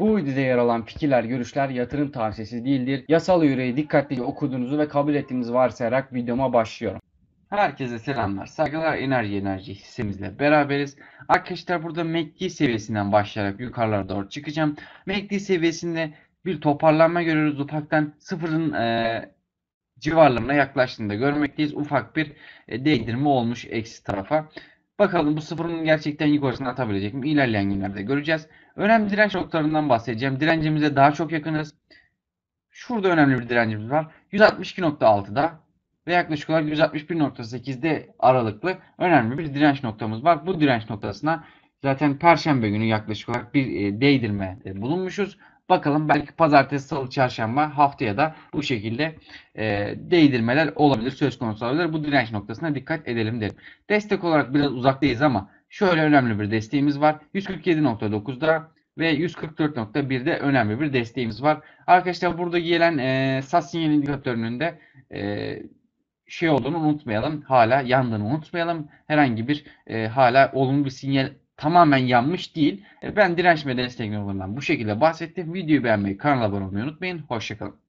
Bu videoda yer alan fikirler, görüşler yatırım tavsiyesi değildir. Yasal yüreği dikkatlice okuduğunuzu ve kabul ettiğinizi varsayarak videoma başlıyorum. Herkese selamlar. Saygılar Enerji Enerji hissemizle beraberiz. Arkadaşlar burada MACD seviyesinden başlayarak yukarılara doğru çıkacağım. MACD seviyesinde bir toparlanma görüyoruz. Ufaktan sıfırın e, civarlarına yaklaştığında görmekteyiz. Ufak bir e, değdirme olmuş eksi tarafa. Bakalım bu sıfırın gerçekten yukarısını atabilecek mi? İlerleyen günlerde göreceğiz. Önemli direnç noktalarından bahsedeceğim. Direncimize daha çok yakınız. Şurada önemli bir direncimiz var. 162.6'da ve yaklaşık olarak 161.8'de aralıklı önemli bir direnç noktamız var. Bu direnç noktasına zaten perşembe günü yaklaşık olarak bir e, değdirme bulunmuşuz. Bakalım belki pazartesi, salı, çarşamba haftaya da bu şekilde e, değdirmeler olabilir, söz konusu olabilir. Bu direnç noktasına dikkat edelim derim. Destek olarak biraz uzaktayız ama şöyle önemli bir desteğimiz var. 147.9'da ve 144.1'de önemli bir desteğimiz var. Arkadaşlar burada gelen e, SAS sinyal indikatörünün de e, şey olduğunu unutmayalım. Hala yandığını unutmayalım. Herhangi bir e, hala olumlu bir sinyal tamamen yanmış değil. E, ben direnç ve destek bu şekilde bahsettim. Videoyu beğenmeyi, kanala abone olmayı unutmayın. Hoşçakalın.